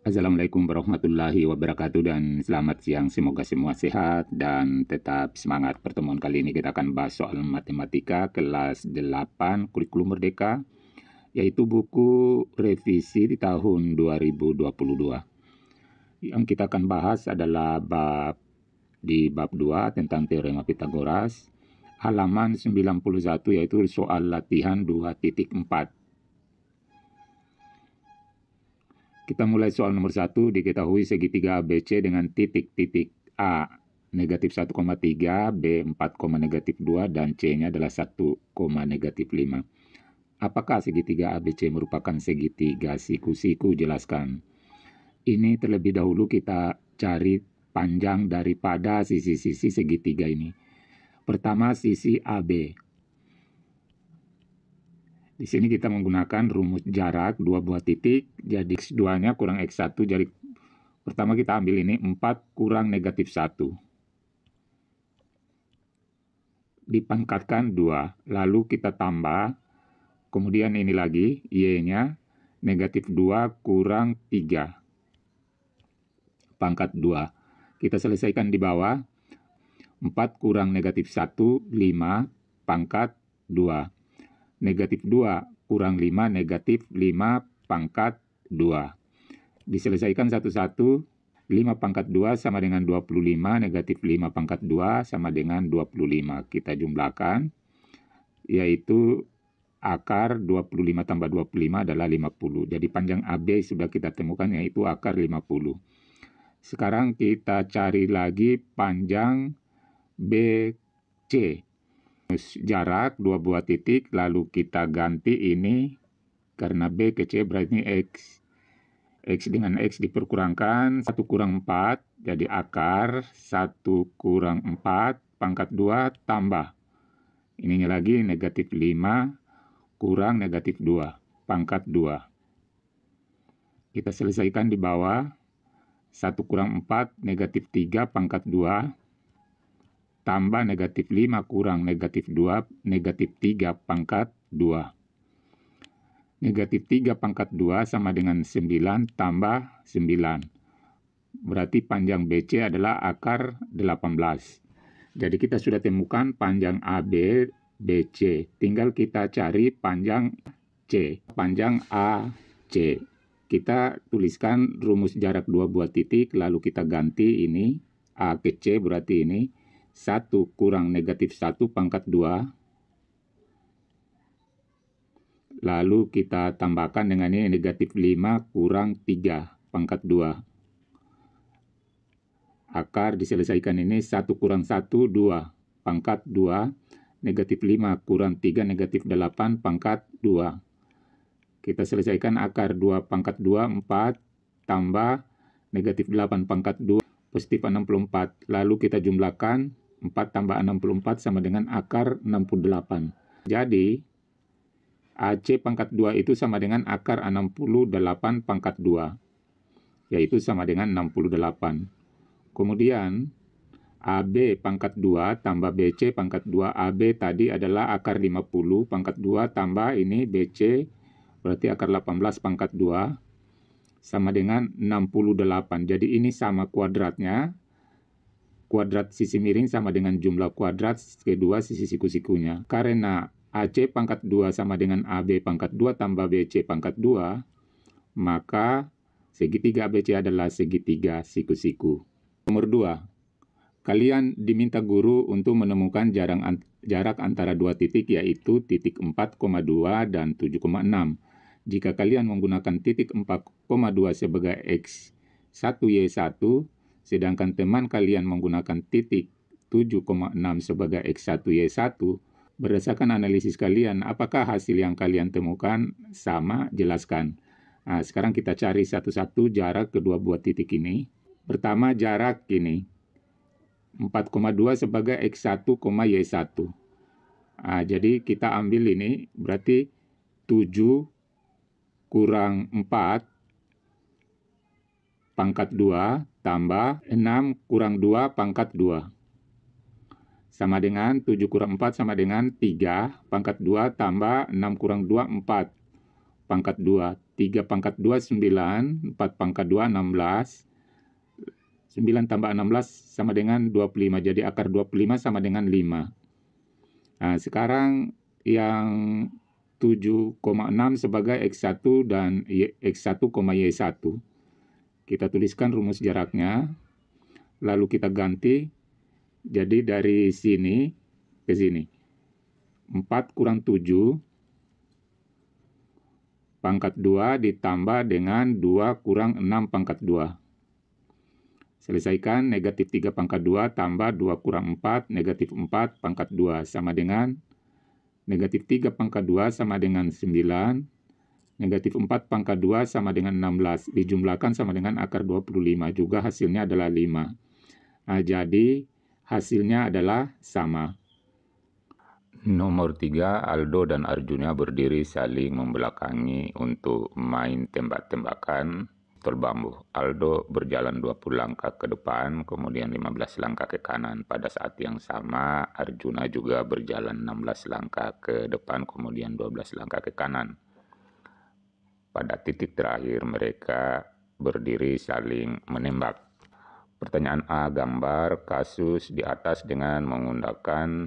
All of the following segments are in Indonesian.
Assalamualaikum warahmatullahi wabarakatuh dan selamat siang. Semoga semua sehat dan tetap semangat. Pertemuan kali ini kita akan bahas soal matematika kelas 8 kurikulum merdeka yaitu buku revisi di tahun 2022. Yang kita akan bahas adalah bab di bab 2 tentang teorema Pitagoras halaman 91 yaitu soal latihan 2.4 Kita mulai soal nomor satu diketahui segitiga ABC dengan titik-titik A negatif 1,3, B 4, negatif 2, dan C-nya adalah 1, negatif 5. Apakah segitiga ABC merupakan segitiga siku-siku? Jelaskan. Ini terlebih dahulu kita cari panjang daripada sisi-sisi segitiga ini. Pertama, sisi AB di sini kita menggunakan rumus jarak 2 buah titik, jadi X2-nya kurang X1, jadi pertama kita ambil ini 4 kurang negatif 1. Dipangkatkan 2, lalu kita tambah, kemudian ini lagi, Y-nya negatif 2 kurang 3. Pangkat 2. Kita selesaikan di bawah, 4 kurang negatif 1, 5, pangkat 2 negatif 2 kurang 5 negatif 5 pangkat 2. Diselesaikan satu-satu 5 pangkat 2 sama dengan 25, negatif 5 pangkat 2 sama dengan 25. Kita jumlahkan, yaitu akar 25 tambah 25 adalah 50. Jadi panjang AB sudah kita temukan, yaitu akar 50. Sekarang kita cari lagi panjang BC jarak dua buah titik lalu kita ganti ini karena B ke C berarti X X dengan X diperkurangkan 1 kurang 4 jadi akar 1 kurang 4 pangkat 2 tambah ininya lagi negatif 5 kurang negatif 2 pangkat 2 kita selesaikan di bawah 1 kurang 4 negatif 3 pangkat 2 tambah negatif 5 kurang negatif 2, negatif 3 pangkat 2. Negatif 3 pangkat 2 sama dengan 9 tambah 9. Berarti panjang BC adalah akar 18. Jadi kita sudah temukan panjang AB, BC. Tinggal kita cari panjang C, panjang AC. Kita tuliskan rumus jarak dua buah titik, lalu kita ganti ini A ke C berarti ini 1 kurang negatif 1 pangkat 2. Lalu kita tambahkan dengan ini negatif 5 kurang 3 pangkat 2. Akar diselesaikan ini 1 kurang 1, 2 pangkat 2. Negatif 5 kurang 3, negatif 8 pangkat 2. Kita selesaikan akar 2 pangkat 2, 4 tambah negatif 8 pangkat 2 positif 64. Lalu kita jumlahkan 4 tambah 64 sama dengan akar 68. Jadi, AC pangkat 2 itu sama dengan akar 68 pangkat 2, yaitu sama dengan 68. Kemudian, AB pangkat 2 tambah BC pangkat 2 AB tadi adalah akar 50 pangkat 2 tambah ini BC berarti akar 18 pangkat 2 sama dengan 68. Jadi ini sama kuadratnya kuadrat sisi miring sama dengan jumlah kuadrat kedua sisi siku-sikunya. Karena AC pangkat 2 sama dengan AB pangkat 2 tambah BC pangkat 2, maka segitiga ABC adalah segitiga siku-siku. Nomor 2. Kalian diminta guru untuk menemukan jarak antara dua titik yaitu titik 4,2 dan 7,6. Jika kalian menggunakan titik 4,2 sebagai X1Y1, sedangkan teman kalian menggunakan titik 7,6 sebagai X1Y1, berdasarkan analisis kalian, apakah hasil yang kalian temukan sama? Jelaskan. Nah, sekarang kita cari satu-satu jarak kedua buah titik ini. Pertama, jarak ini. 4,2 sebagai X1, Y1. Nah, jadi kita ambil ini, berarti 7 kurang 4 pangkat 2 tambah 6 kurang 2 pangkat 2. Sama dengan 7 kurang 4 sama dengan 3 pangkat 2 tambah 6 kurang 2 4 pangkat 2. 3 pangkat 2 9, 4 pangkat 2 16. 9 tambah 16 sama dengan 25. Jadi akar 25 sama dengan 5. Nah, sekarang yang 7,6 sebagai X1 dan X1, Y1. Kita tuliskan rumus jaraknya, lalu kita ganti jadi dari sini ke sini. 4 kurang 7 pangkat 2 ditambah dengan 2 kurang 6 pangkat 2. Selesaikan negatif 3 pangkat 2 tambah 2 kurang 4 negatif 4 pangkat 2 sama dengan negatif 3 pangkat 2 sama dengan 9 Negatif 4 pangkat 2 sama dengan 16. Dijumlahkan sama dengan akar 25. Juga hasilnya adalah 5. Nah, jadi hasilnya adalah sama. Nomor 3, Aldo dan Arjuna berdiri saling membelakangi untuk main tembak-tembakan pistol bambu. Aldo berjalan 20 langkah ke depan, kemudian 15 langkah ke kanan. Pada saat yang sama, Arjuna juga berjalan 16 langkah ke depan, kemudian 12 langkah ke kanan. Pada titik terakhir mereka berdiri saling menembak. Pertanyaan A, gambar kasus di atas dengan menggunakan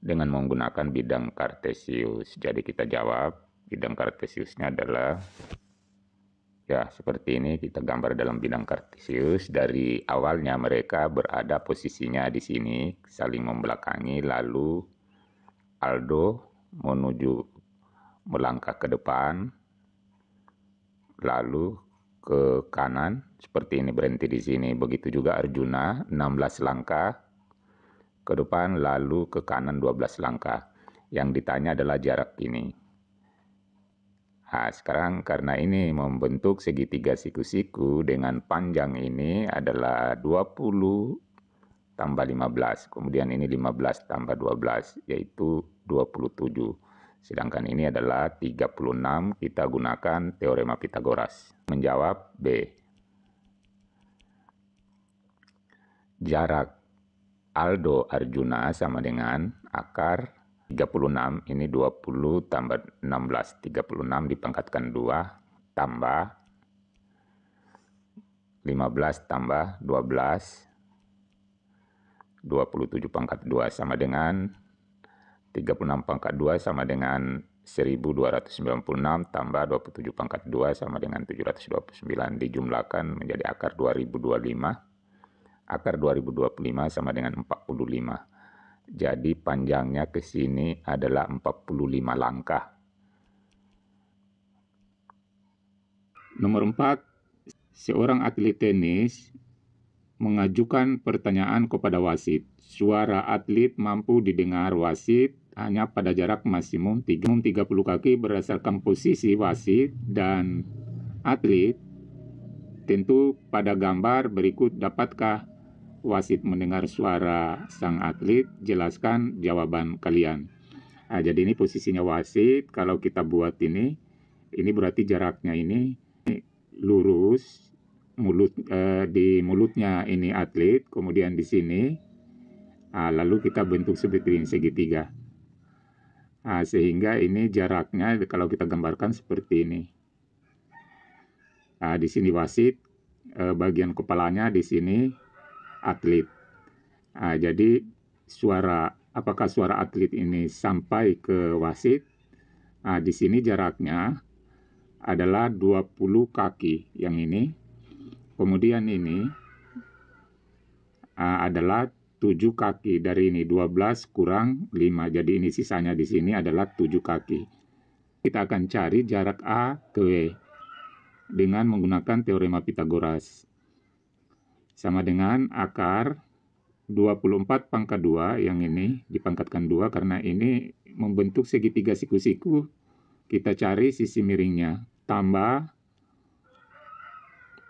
dengan menggunakan bidang kartesius. Jadi kita jawab bidang kartesiusnya adalah ya seperti ini kita gambar dalam bidang kartesius dari awalnya mereka berada posisinya di sini saling membelakangi lalu Aldo menuju melangkah ke depan lalu ke kanan seperti ini berhenti di sini. Begitu juga Arjuna 16 langkah ke depan lalu ke kanan 12 langkah. Yang ditanya adalah jarak ini. Nah, sekarang karena ini membentuk segitiga siku-siku dengan panjang ini adalah 20 tambah 15. Kemudian ini 15 tambah 12 yaitu 27. Sedangkan ini adalah 36 kita gunakan teorema Pitagoras. Menjawab B. Jarak Aldo Arjuna sama dengan akar 36 ini 20 tambah 16 36 dipangkatkan 2 tambah 15 tambah 12 27 pangkat 2 sama dengan 36 pangkat 2 sama dengan 1296 tambah 27 pangkat 2 sama dengan 729 dijumlahkan menjadi akar 2025. Akar 2025 sama dengan 45. Jadi panjangnya ke sini adalah 45 langkah. Nomor 4, seorang atlet tenis mengajukan pertanyaan kepada wasit. Suara atlet mampu didengar wasit hanya pada jarak maksimum 30 kaki berdasarkan posisi wasit dan atlet. Tentu pada gambar berikut dapatkah wasit mendengar suara sang atlet? Jelaskan jawaban kalian. Nah, jadi ini posisinya wasit. Kalau kita buat ini, ini berarti jaraknya ini, lurus mulut eh, di mulutnya ini atlet, kemudian di sini. Nah, lalu kita bentuk seperti ini segitiga. Nah, sehingga ini jaraknya kalau kita gambarkan seperti ini. Nah, di sini wasit, eh, bagian kepalanya di sini atlet. Nah, jadi suara apakah suara atlet ini sampai ke wasit? Nah, di sini jaraknya adalah 20 kaki yang ini. Kemudian ini ah, adalah 7 kaki dari ini 12 kurang 5 jadi ini sisanya di sini adalah 7 kaki kita akan cari jarak A ke W dengan menggunakan teorema Pitagoras sama dengan akar 24 pangkat 2 yang ini dipangkatkan 2 karena ini membentuk segitiga siku-siku kita cari sisi miringnya tambah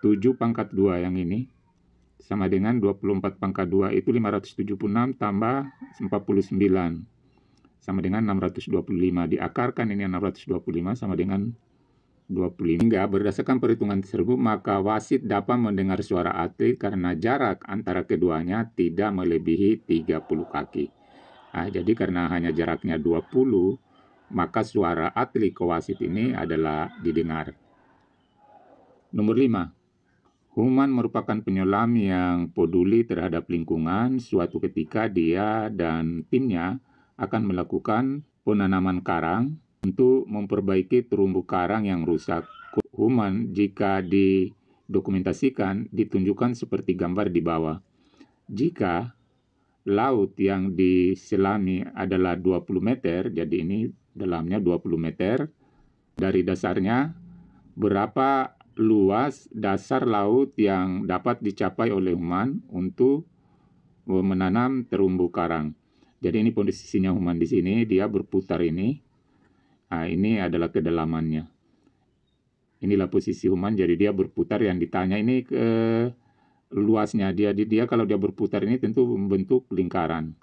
7 pangkat 2 yang ini sama dengan 24 pangkat 2 itu 576 tambah 49 sama dengan 625 diakarkan ini 625 sama dengan 25 hingga berdasarkan perhitungan tersebut maka wasit dapat mendengar suara atlet karena jarak antara keduanya tidak melebihi 30 kaki nah, jadi karena hanya jaraknya 20 maka suara atlet ke wasit ini adalah didengar nomor 5 Human merupakan penyelam yang peduli terhadap lingkungan. Suatu ketika dia dan timnya akan melakukan penanaman karang untuk memperbaiki terumbu karang yang rusak. Human jika didokumentasikan ditunjukkan seperti gambar di bawah. Jika laut yang diselami adalah 20 meter, jadi ini dalamnya 20 meter dari dasarnya berapa luas dasar laut yang dapat dicapai oleh human untuk eh, menanam terumbu karang. Jadi ini posisinya human di sini, dia berputar ini. Nah, ini adalah kedalamannya. Inilah posisi human, jadi dia berputar yang ditanya ini ke luasnya dia dia kalau dia berputar ini tentu membentuk lingkaran.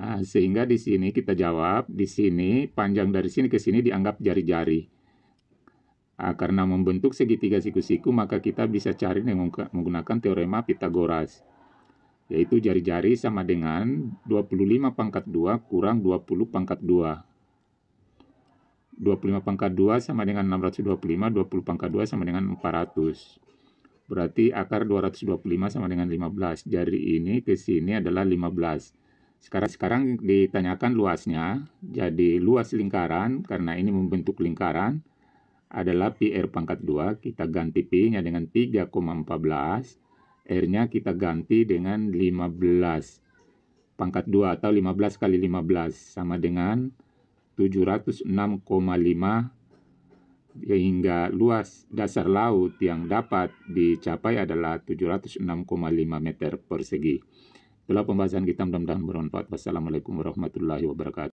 Nah, sehingga di sini kita jawab, di sini panjang dari sini ke sini dianggap jari-jari Nah, karena membentuk segitiga siku-siku, maka kita bisa cari dengan menggunakan teorema Pitagoras, yaitu jari-jari sama dengan 25 pangkat 2 kurang 20 pangkat 2. 25 pangkat 2 sama dengan 625, 20 pangkat 2 sama dengan 400. Berarti akar 225 sama dengan 15. Jari ini ke sini adalah 15. Sekarang sekarang ditanyakan luasnya. Jadi luas lingkaran karena ini membentuk lingkaran adalah PR pangkat 2, kita ganti P-nya dengan 3,14, R-nya kita ganti dengan 15 pangkat 2 atau 15 kali 15 sama dengan 706,5 sehingga luas dasar laut yang dapat dicapai adalah 706,5 meter persegi. Itulah pembahasan kita mudah-mudahan bermanfaat. Wassalamualaikum warahmatullahi wabarakatuh.